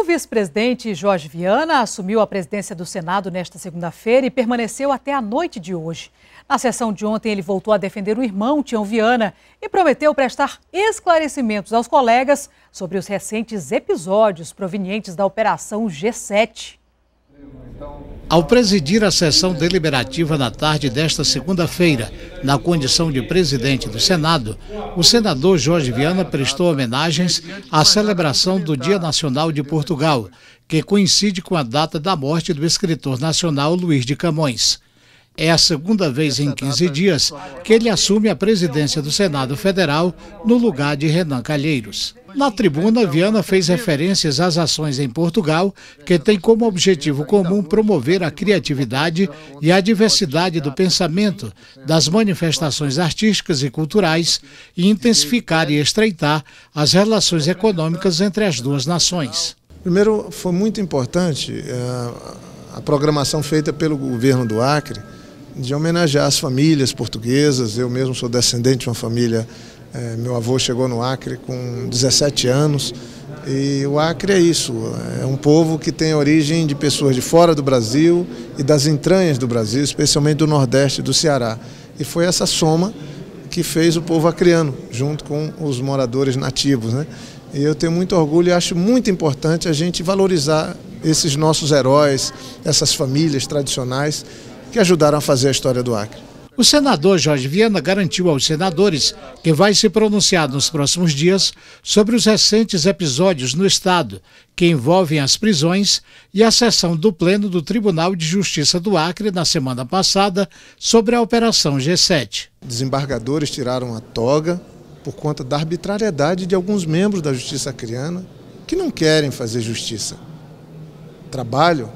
O vice-presidente Jorge Viana assumiu a presidência do Senado nesta segunda-feira e permaneceu até a noite de hoje. Na sessão de ontem, ele voltou a defender o irmão, Tião Viana, e prometeu prestar esclarecimentos aos colegas sobre os recentes episódios provenientes da Operação G7 ao presidir a sessão deliberativa na tarde desta segunda-feira, na condição de presidente do Senado, o senador Jorge Viana prestou homenagens à celebração do Dia Nacional de Portugal, que coincide com a data da morte do escritor nacional Luiz de Camões. É a segunda vez em 15 é dias que ele assume a presidência do Senado Federal no lugar de Renan Calheiros. Na tribuna, Viana fez referências às ações em Portugal, que tem como objetivo comum promover a criatividade e a diversidade do pensamento, das manifestações artísticas e culturais e intensificar e estreitar as relações econômicas entre as duas nações. Primeiro, foi muito importante eh, a programação feita pelo governo do Acre de homenagear as famílias portuguesas. Eu mesmo sou descendente de uma família, é, meu avô chegou no Acre com 17 anos. E o Acre é isso, é um povo que tem origem de pessoas de fora do Brasil e das entranhas do Brasil, especialmente do Nordeste do Ceará. E foi essa soma que fez o povo acreano, junto com os moradores nativos. Né? E eu tenho muito orgulho e acho muito importante a gente valorizar esses nossos heróis, essas famílias tradicionais que ajudaram a fazer a história do Acre. O senador Jorge Viana garantiu aos senadores que vai se pronunciar nos próximos dias sobre os recentes episódios no Estado que envolvem as prisões e a sessão do Pleno do Tribunal de Justiça do Acre na semana passada sobre a Operação G7. Desembargadores tiraram a toga por conta da arbitrariedade de alguns membros da Justiça acreana que não querem fazer justiça. Trabalham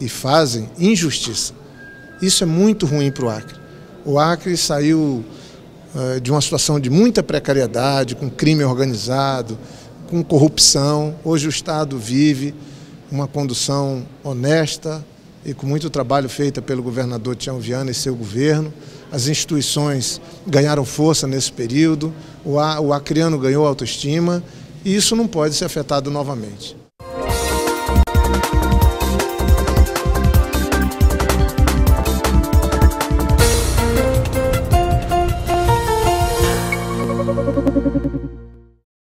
e fazem injustiça. Isso é muito ruim para o Acre. O Acre saiu eh, de uma situação de muita precariedade, com crime organizado, com corrupção. Hoje o Estado vive uma condução honesta e com muito trabalho feito pelo governador Tião Viana e seu governo. As instituições ganharam força nesse período, o, acreano ganhou autoestima e isso não pode ser afetado novamente.